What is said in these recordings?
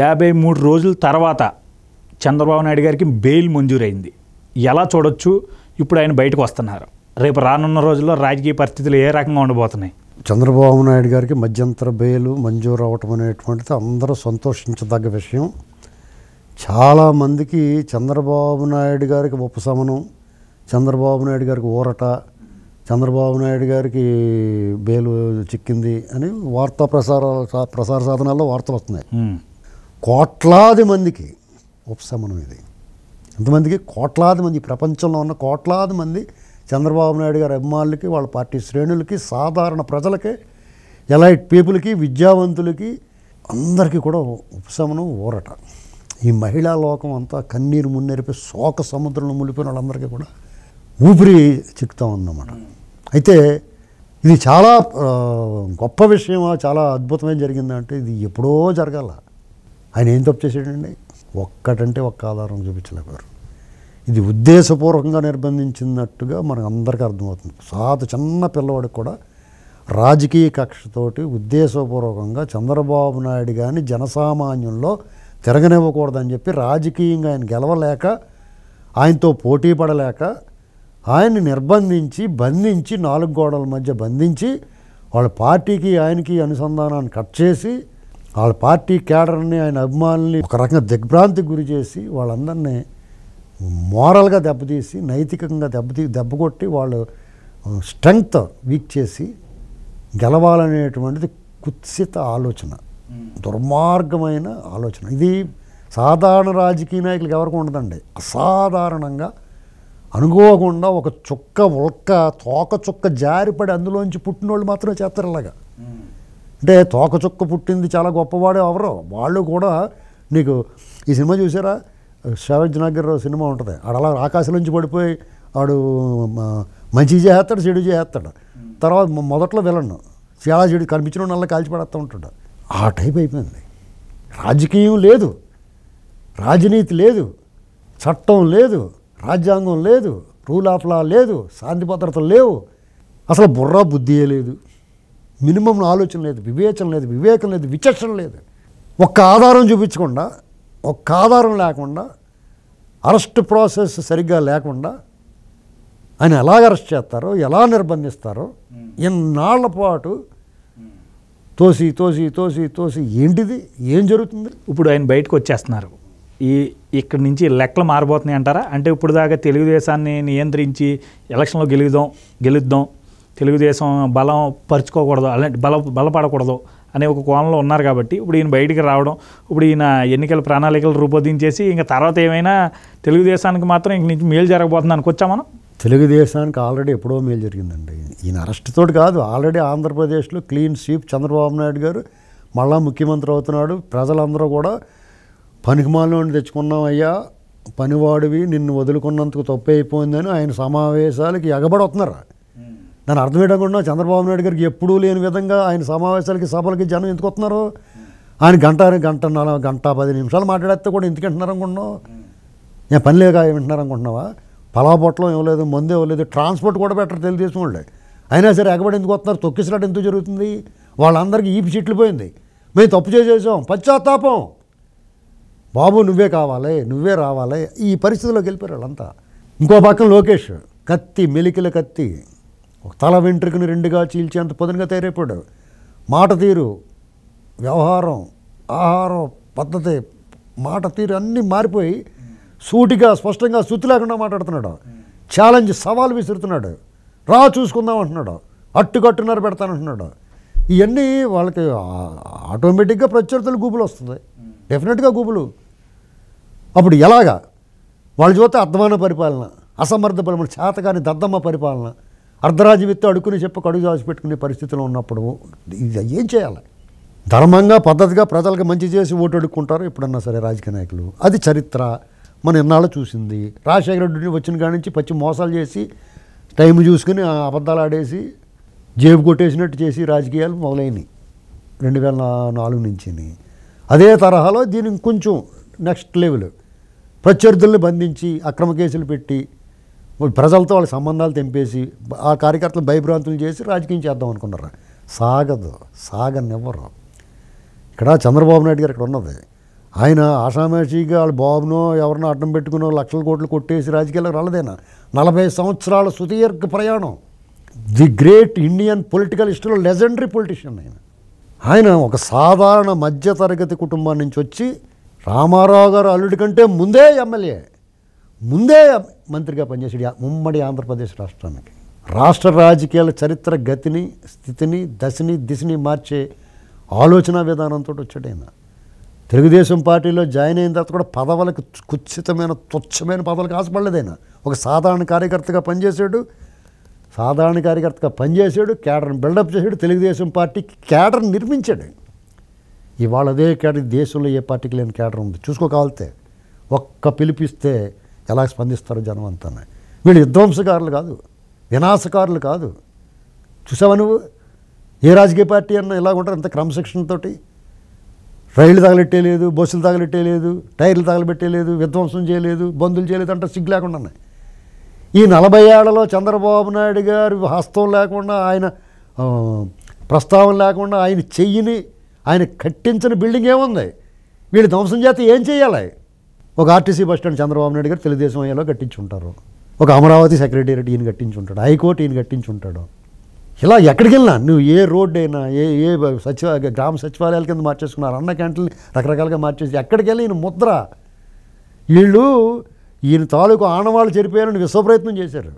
యాభై మూడు రోజుల తర్వాత చంద్రబాబు నాయుడు గారికి బెయిల్ మంజూరైంది ఎలా చూడొచ్చు ఇప్పుడు ఆయన బయటకు వస్తున్నారు రేపు రానున్న రోజుల్లో రాజకీయ పరిస్థితులు ఏ రకంగా ఉండబోతున్నాయి చంద్రబాబు నాయుడు గారికి మధ్యంతర బెయిల్ మంజూరు అవ్వటం అనేటువంటిది అందరూ సంతోషించదగ్గ విషయం చాలామందికి చంద్రబాబు నాయుడు గారికి ఉపశమనం చంద్రబాబు నాయుడు గారికి ఊరట చంద్రబాబు నాయుడు గారికి బెయిల్ చిక్కింది అని వార్తా ప్రసార ప్రసార సాధనాల్లో వార్తలు వస్తున్నాయి కోట్లాది మందికి ఉపశమనం ఇది ఎంతమందికి కోట్లాది మంది ప్రపంచంలో ఉన్న కోట్లాది మంది చంద్రబాబు నాయుడు గారి అభిమానులకి వాళ్ళ పార్టీ శ్రేణులకి సాధారణ ప్రజలకి ఎలైట్ పీపుల్కి విద్యావంతులకి అందరికీ కూడా ఉపశమనం ఊరట ఈ మహిళా లోకం అంతా కన్నీరు మున్నెరిపి శోక సముద్రంలో మునిపోయిన వాళ్ళందరికీ కూడా ఊపిరి చిక్కుతా ఉందన్నమాట అయితే ఇది చాలా గొప్ప విషయమా చాలా అద్భుతమైన జరిగిందంటే ఇది ఎప్పుడో జరగాల ఆయన ఏం తప్పు చేశాడండి ఒక్కటంటే ఒక్క ఆధారం చూపించలేకపోయారు ఇది ఉద్దేశపూర్వకంగా నిర్బంధించినట్టుగా మనకు అందరికీ అర్థమవుతుంది సాత చిన్న పిల్లవాడికి కూడా రాజకీయ కక్షతోటి ఉద్దేశపూర్వకంగా చంద్రబాబు నాయుడు కానీ జనసామాన్యంలో తిరగనివ్వకూడదని చెప్పి రాజకీయంగా ఆయన గెలవలేక ఆయనతో పోటీ పడలేక ఆయన్ని నిర్బంధించి బంధించి నాలుగు గోడల మధ్య బంధించి వాళ్ళ పార్టీకి ఆయనకి అనుసంధానాన్ని కట్ చేసి వాళ్ళ పార్టీ కేడర్ని ఆయన అభిమానుల్ని ఒక రకంగా దిగ్భ్రాంతికి గురి చేసి వాళ్ళందరినీ మోరల్గా దెబ్బతీసి నైతికంగా దెబ్బతీ కొట్టి వాళ్ళు స్ట్రెంగ్త్ వీక్ చేసి గెలవాలనేటువంటిది కుత్సిత ఆలోచన దుర్మార్గమైన ఆలోచన ఇది సాధారణ రాజకీయ నాయకులకు ఎవరికి ఉండదండి అసాధారణంగా అనుకోకుండా ఒక చుక్క ఉల్క తోక చుక్క జారిపడి అందులోంచి పుట్టినోళ్ళు మాత్రమే చేస్తారు ఇలాగా అంటే తోకచుక్క పుట్టింది చాలా గొప్పవాడే ఎవరు వాళ్ళు కూడా నీకు ఈ సినిమా చూసారా శ్రావజ్ నాగర్ సినిమా ఉంటుంది ఆకాశం ఆకాశంలోంచి పడిపోయి ఆడు మంచి చేస్తాడు చెడు చేస్తాడు తర్వాత మొదట్లో వెళ్ళను చాలా చెడు కనిపించిన నల్ల పడేస్తూ ఉంటాడు ఆ టైప్ అయిపోయింది రాజకీయం లేదు రాజనీతి లేదు చట్టం లేదు రాజ్యాంగం లేదు రూల్ ఆఫ్ లా లేదు శాంతి భద్రతలు లేవు అసలు బుర్రా బుద్ధియే లేదు మినిమం ఆలోచన లేదు వివేచన లేదు వివేకం లేదు విచక్షణ లేదు ఒక్క ఆధారం చూపించకుండా ఒక్క ఆధారం లేకుండా అరెస్ట్ ప్రాసెస్ సరిగ్గా లేకుండా ఆయన ఎలా అరెస్ట్ చేస్తారో ఎలా నిర్బంధిస్తారో ఎన్నాళ్ల పాటు తోసి తోసి తోసి తోసి ఏంటిది ఏం జరుగుతుంది ఇప్పుడు ఆయన బయటకు వచ్చేస్తున్నారు ఈ ఇక్కడి నుంచి లెక్కలు మారిపోతున్నాయి అంటారా అంటే ఇప్పుడు దాకా తెలుగుదేశాన్ని నియంత్రించి ఎలక్షన్లో గెలుద్దాం గెలుద్దాం తెలుగుదేశం బలం పరుచుకోకూడదు అలాంటి బల బలపడకూడదు అనే ఒక కోణంలో ఉన్నారు కాబట్టి ఇప్పుడు ఈయన బయటికి రావడం ఇప్పుడు ఈయన ఎన్నికల ప్రణాళికలు రూపొందించేసి ఇంకా తర్వాత ఏమైనా తెలుగుదేశానికి మాత్రం ఇంక నుంచి మేలు జరగబోతుంది అనుకొచ్చా మనం తెలుగుదేశానికి ఆల్రెడీ ఎప్పుడో మేలు జరిగిందండి ఈయన అరెస్ట్తోటి కాదు ఆల్రెడీ ఆంధ్రప్రదేశ్లో క్లీన్ స్వీప్ చంద్రబాబు నాయుడు గారు మళ్ళా ముఖ్యమంత్రి అవుతున్నాడు ప్రజలందరూ కూడా పనికిమాలను తెచ్చుకున్నాం అయ్యా పనివాడివి నిన్ను వదులుకున్నందుకు తప్పు అయిపోయిందని ఆయన సమావేశాలకి ఎగబడవుతున్నారు దాని అర్థం ఏంటనుకుంటున్నా చంద్రబాబు నాయుడు గారికి ఎప్పుడూ లేని విధంగా ఆయన సమావేశాలకి సభలకి జనం ఎందుకు వస్తున్నారు ఆయన గంట గంటన్నర గంట పది నిమిషాలు మాట్లాడితే కూడా ఎందుకు వింటున్నారు అనుకుంటున్నావు నేను పని లేక వింటున్నారు అనుకుంటున్నావా పలాబొట్టలం ఇవ్వలేదు మందు ఇవ్వలేదు ట్రాన్స్పోర్ట్ కూడా బెటర్ తెలుగుదేశం వాళ్ళే అయినా సరే ఎగబడి ఎందుకు వస్తున్నారు తొక్కిసినట్టు ఎందుకు జరుగుతుంది వాళ్ళందరికీ ఈపి చిట్లు పోయింది మేము తప్పు చేసేసాం పశ్చాత్తాపం బాబు నువ్వే కావాలి నువ్వే రావాలి ఈ పరిస్థితిలోకి వెళ్ళిపోయారు వాళ్ళంతా ఇంకో పక్కన లోకేష్ కత్తి మెలికిల కత్తి ఒక తల వెంట్రుకను రెండుగా చీల్చేంత పదునుగా తయారైపోయాడు మాట తీరు వ్యవహారం ఆహారం పద్ధతి మాట తీరు అన్నీ మారిపోయి సూటిగా స్పష్టంగా శృతి లేకుండా మాట్లాడుతున్నాడు ఛాలెంజ్ సవాల్ విసురుతున్నాడు రా చూసుకుందాం అంటున్నాడు అట్టుకట్టున్నర పెడతానంటున్నాడు ఇవన్నీ వాళ్ళకి ఆటోమేటిక్గా ప్రత్యర్థులు గూపులు వస్తుంది డెఫినెట్గా గూపులు అప్పుడు ఎలాగా వాళ్ళు చూస్తే అర్థమైన పరిపాలన అసమర్థ పరిపాలన చేతగాని దద్దమ్మ పరిపాలన అర్ధరాజవిత్తు అడుకుని చెప్పి కడుగు దాచిపెట్టుకునే పరిస్థితిలో ఉన్నప్పుడు ఇది ఏం చేయాలి ధర్మంగా పద్ధతిగా ప్రజలకు మంచి చేసి ఓటు అడుక్కుంటారు ఎప్పుడన్నా సరే రాజకీయ నాయకులు అది చరిత్ర మనం ఎన్నాళ్ళు చూసింది రాజశేఖర రెడ్డిని వచ్చిన కాడి నుంచి పచ్చి మోసాలు చేసి టైం చూసుకుని అబద్ధాలు ఆడేసి జేబు కొట్టేసినట్టు చేసి రాజకీయాలు మొదలైనవి రెండు వేల నాలుగు నుంచి అదే తరహాలో దీనికి కొంచెం నెక్స్ట్ లెవెల్ ప్రత్యర్థుల్ని బంధించి అక్రమ కేసులు పెట్టి ప్రజలతో వాళ్ళ సంబంధాలు తెంపేసి ఆ కార్యకర్తలు భయభ్రాంతులు చేసి రాజకీయం చేద్దాం అనుకున్నారు సాగదు సాగనివ్వరు ఇక్కడ చంద్రబాబు నాయుడు గారు ఇక్కడ ఉన్నది ఆయన ఆషామాషిగా వాళ్ళ బాబునో ఎవరినో అడ్డం పెట్టుకునో లక్షల కోట్లు కొట్టేసి రాజకీయాలకు రాలదేనా నలభై సంవత్సరాల సుదీర్ఘ ప్రయాణం ది గ్రేట్ ఇండియన్ పొలిటికల్ హిస్టరీలో లెజెండరీ పొలిటీషియన్ ఆయన ఆయన ఒక సాధారణ మధ్యతరగతి కుటుంబం నుంచి వచ్చి రామారావు గారు అల్లుడి కంటే ముందే ఎమ్మెల్యే ముందే మంత్రిగా పనిచేసాడు ఉమ్మడి ఆంధ్రప్రదేశ్ రాష్ట్రానికి రాష్ట్ర రాజకీయాల చరిత్ర గతిని స్థితిని దశని దిశని మార్చే ఆలోచన విధానంతో వచ్చాడు ఆయన తెలుగుదేశం పార్టీలో జాయిన్ అయిన తర్వాత కూడా పదవులకు కుచ్చితమైన తుచ్చమైన పదవులకు ఆశపడలేదు ఆయన ఒక సాధారణ కార్యకర్తగా పనిచేశాడు సాధారణ కార్యకర్తగా పనిచేశాడు కేడర్ని బిల్డప్ చేశాడు తెలుగుదేశం పార్టీకి కేడర్ నిర్మించాడు ఇవాళ అదే కేడర్ దేశంలో ఏ పార్టీకి లేని కేడర్ ఉంది చూసుకోగలితే ఒక్క పిలిపిస్తే ఎలా స్పందిస్తారు జనం అంతా వీళ్ళు విధ్వంసకారులు కాదు వినాశకారులు కాదు చూసావా నువ్వు ఏ రాజకీయ పార్టీ అన్నా ఇలా ఉంటారు అంత క్రమశిక్షణతోటి రైళ్లు తగలెట్టేయలేదు బస్సులు తగలెట్టేయలేదు టైర్లు తగలబెట్టేయలేదు విధ్వంసం చేయలేదు బంధులు చేయలేదు అంటే సిగ్గు లేకుండా ఈ నలభై ఏళ్లలో చంద్రబాబు నాయుడు గారు హస్తం లేకుండా ఆయన ప్రస్తావన లేకుండా ఆయన చెయ్యిని ఆయన కట్టించిన బిల్డింగ్ ఏముంది వీళ్ళు ధ్వంసం చేస్తే ఏం చేయాలి ఒక RTC bus stand Chandrababu Naidu garu Telugu Desam అయ్యేలో కట్టించుంటారు ఒక అమరావతి సెక్రటేరియట్ ఈయన కట్టించుంటాడు హైకోర్టు ఈయన కట్టించుంటాడు ఇలా ఎక్కడికి వెళ్ళినా నువ్వు ఏ రోడ్డు అయినా ఏ ఏ సచివ గ్రామ సచివాలయాల కింద మార్చేసుకున్నారు అన్న క్యాంటీన్ రకరకాలుగా మార్చేసి ఎక్కడికి వెళ్ళి ఈయన ముద్ర వీళ్ళు ఈయన తాలూకు ఆనవాళ్ళు చెరిపోయారని విశ్వప్రయత్నం చేశారు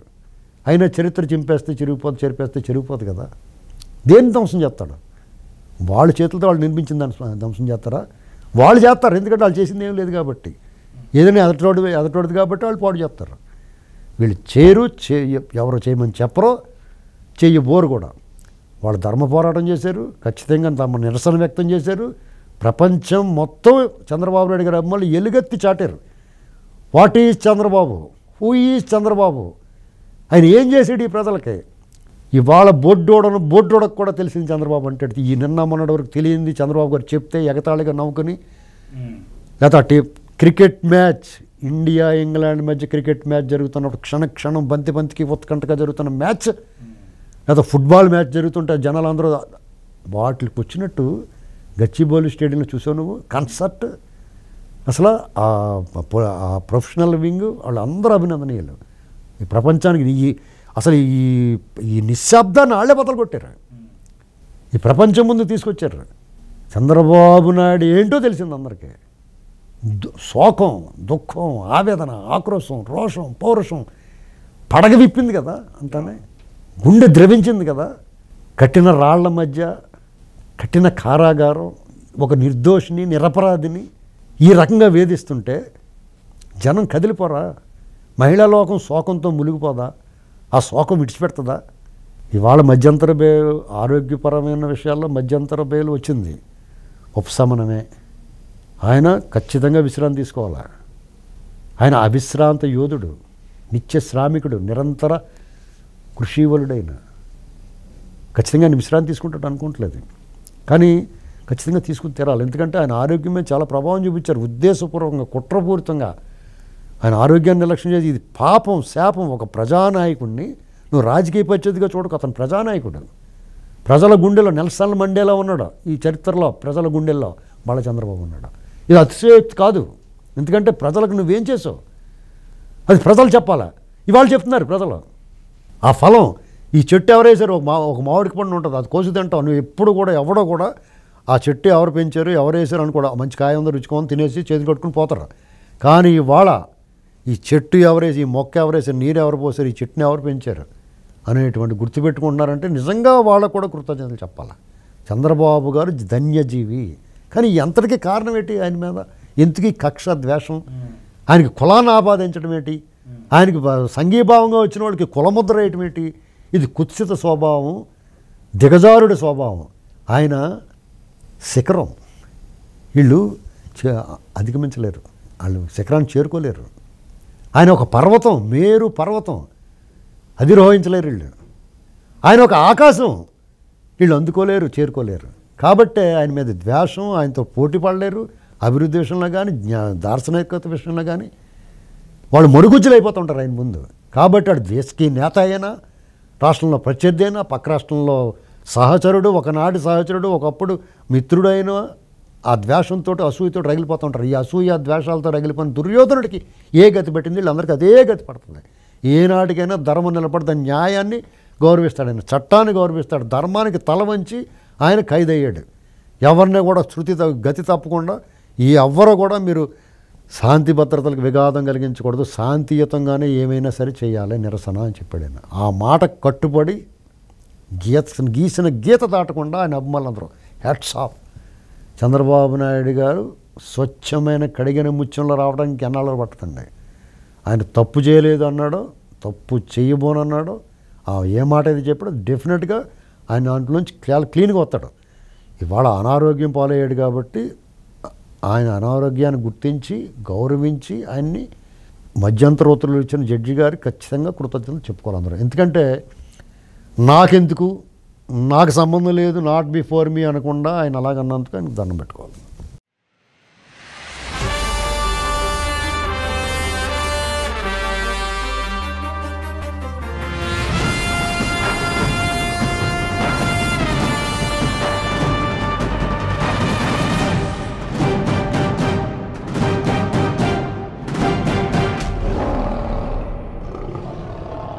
అయినా చరిత్ర చింపేస్తే చెరిగిపోతుంది చెరిపేస్తే చెరిగిపోదు కదా దేన్ని ధ్వంసం చేస్తాడు వాళ్ళ చేతులతో వాళ్ళు నిర్మించిందని ధ్వంసం చేస్తారా వాళ్ళు చేస్తారు ఎందుకంటే వాళ్ళు చేసింది ఏం లేదు కాబట్టి ఏదైనా ఎదటోడు ఎదటోడు కాబట్టి వాళ్ళు పాడు చేస్తారు వీళ్ళు చేరు చే ఎవరు చేయమని చెప్పరో చేయబోరు కూడా వాళ్ళు ధర్మ పోరాటం చేశారు ఖచ్చితంగా తమ నిరసన వ్యక్తం చేశారు ప్రపంచం మొత్తం చంద్రబాబు నాయుడు గారు అమ్మలు ఎలుగెత్తి చాటారు what is Chandrababu who is Chandrababu ఆయన ఏం చేశాడు ఈ ప్రజలకి ఇవాళ బొడ్డోడను బొడ్డోడకు కూడా తెలిసింది చంద్రబాబు అంటే ఈ నిన్న మొన్నటి వరకు తెలియంది చంద్రబాబు గారు చెప్తే ఎగతాళిగా నవ్వుకొని లేకపోతే క్రికెట్ మ్యాచ్ ఇండియా ఇంగ్లాండ్ మధ్య క్రికెట్ మ్యాచ్ జరుగుతున్నప్పుడు క్షణ క్షణం బంతి బంతికి ఉత్కంఠగా జరుగుతున్న మ్యాచ్ లేదా ఫుట్బాల్ మ్యాచ్ జరుగుతుంటే జనాలు అందరూ వాటికి వచ్చినట్టు గచ్చిబౌలి స్టేడియంలో చూసావు నువ్వు కన్సర్ట్ అసలు ఆ ప్రొఫెషనల్ వింగ్ అందరూ అభినందనీయులు ఈ ప్రపంచానికి ఈ అసలు ఈ ఈ నిశ్శబ్దాన్ని వాళ్ళే బతలు కొట్టారు ఈ ప్రపంచం ముందు తీసుకొచ్చారు చంద్రబాబు నాయుడు ఏంటో తెలిసింది అందరికీ శోకం దుఃఖం ఆవేదన ఆక్రోశం రోషం పౌరుషం పడగ విప్పింది కదా అంతనే గుండె ద్రవించింది కదా కట్టిన రాళ్ల మధ్య కట్టిన కారాగారం ఒక నిర్దోషిని నిరపరాధిని ఈ రకంగా వేధిస్తుంటే జనం కదిలిపోరా మహిళా లోకం శోకంతో మునిగిపోదా ఆ శోకం విడిచిపెడతదా ఇవాళ మధ్యంతర బే ఆరోగ్యపరమైన విషయాల్లో మధ్యంతర బేలు వచ్చింది ఉపశమనమే ఆయన ఖచ్చితంగా విశ్రాంతి తీసుకోవాలా ఆయన అవిశ్రాంత యోధుడు నిత్య శ్రామికుడు నిరంతర కృషివలుడైన ఖచ్చితంగా ఆయన విశ్రాంతి తీసుకుంటాడు అనుకుంటలేదు కానీ ఖచ్చితంగా తీసుకుని తీరాలి ఎందుకంటే ఆయన ఆరోగ్యం మీద చాలా ప్రభావం చూపించారు ఉద్దేశపూర్వకంగా కుట్రపూరితంగా ఆయన ఆరోగ్యాన్ని నిర్లక్ష్యం చేసి ఇది పాపం శాపం ఒక ప్రజానాయకుడిని నువ్వు రాజకీయ పరిచేదిగా చూడకు అతను ప్రజానాయకుడు ప్రజల గుండెలో నెలసల్ మండేలా ఉన్నాడు ఈ చరిత్రలో ప్రజల గుండెల్లో బాలచంద్రబాబు ఉన్నాడు ఇది అతిశయోక్తి కాదు ఎందుకంటే ప్రజలకు నువ్వేం చేసావు అది ప్రజలు చెప్పాలా ఇవాళ చెప్తున్నారు ప్రజలు ఆ ఫలం ఈ చెట్టు ఎవరేసారు ఒక మా ఒక మామిడి పండు ఉంటుంది అది కోసి తింటావు నువ్వు ఎప్పుడు కూడా ఎవడో కూడా ఆ చెట్టు ఎవరు పెంచారు ఎవరు వేసారు అని కూడా మంచి కాయ ఉందో రుచుకోమని తినేసి చేతులు కట్టుకుని పోతారు కానీ ఇవాళ ఈ చెట్టు ఎవరేసి ఈ మొక్క ఎవరేసారు నీరు ఎవరు పోసారు ఈ చెట్టుని ఎవరు పెంచారు అనేటువంటి గుర్తుపెట్టుకుంటున్నారంటే నిజంగా వాళ్ళకు కూడా కృతజ్ఞతలు చెప్పాలి చంద్రబాబు గారు ధన్యజీవి కానీ ఎంతటికి కారణం ఏంటి ఆయన మీద ఎందుకు కక్ష ద్వేషం ఆయనకి కులాన్ని ఆపాదించడం ఏంటి ఆయనకి సంఘీభావంగా వచ్చిన వాళ్ళకి కులముద్ర వేయటం ఏంటి ఇది కుత్సిత స్వభావం దిగజారుడి స్వభావం ఆయన శిఖరం వీళ్ళు అధిగమించలేరు వాళ్ళు శిఖరాన్ని చేరుకోలేరు ఆయన ఒక పర్వతం మేరు పర్వతం అధిరోహించలేరు వీళ్ళు ఆయన ఒక ఆకాశం వీళ్ళు అందుకోలేరు చేరుకోలేరు కాబట్టే ఆయన మీద ద్వేషం ఆయనతో పోటీ పడలేరు అభివృద్ధి విషయంలో కానీ జ్ఞా దార్శనికత విషయంలో కానీ వాళ్ళు మరుగుజ్జులైపోతుంటారు ఆయన ముందు కాబట్టి వాడు దేశకి నేత అయినా రాష్ట్రంలో ప్రత్యర్థి అయినా పక్క రాష్ట్రంలో సహచరుడు ఒకనాటి సహచరుడు ఒకప్పుడు మిత్రుడైన ఆ ద్వేషంతో అసూయతో రగిలిపోతుంటారు ఈ అసూయ ద్వేషాలతో రగిలిపోయిన దుర్యోధనుడికి ఏ గతి పెట్టింది వీళ్ళందరికీ అదే గతి పడుతుంది ఏనాటికైనా ధర్మం నిలబడితే న్యాయాన్ని గౌరవిస్తాడు ఆయన చట్టాన్ని గౌరవిస్తాడు ధర్మానికి తల వంచి ఆయన ఖైదయ్యాడు ఎవరిని కూడా శృతి గతి తప్పకుండా ఈ ఎవ్వరు కూడా మీరు శాంతి భద్రతలకు విఘాతం కలిగించకూడదు శాంతియుతంగానే ఏమైనా సరే చేయాలి నిరసన అని చెప్పాడు ఆయన ఆ మాట కట్టుబడి గీత గీసిన గీత దాటకుండా ఆయన అభిమానులందరూ హెడ్స్ ఆఫ్ చంద్రబాబు నాయుడు గారు స్వచ్ఛమైన కడిగిన ముత్యంలో రావడానికి ఎన్నాళ్ళు పట్టకండి ఆయన తప్పు చేయలేదు అన్నాడు తప్పు చేయబోనన్నాడు ఏ మాట అయితే చెప్పాడు డెఫినెట్గా ఆయన దాంట్లోంచి చాలా క్లీన్గా వస్తాడు ఇవాళ అనారోగ్యం పాలయ్యాడు కాబట్టి ఆయన అనారోగ్యాన్ని గుర్తించి గౌరవించి ఆయన్ని మధ్యంతర మధ్యంతరోత్తరులు ఇచ్చిన జడ్జి గారు ఖచ్చితంగా కృతజ్ఞతలు చెప్పుకోవాలి అందరూ ఎందుకంటే నాకెందుకు నాకు సంబంధం లేదు నాట్ బిఫోర్ మీ అనకుండా ఆయన అలాగన్నందుకు ఆయనకు దండం పెట్టుకోవాలి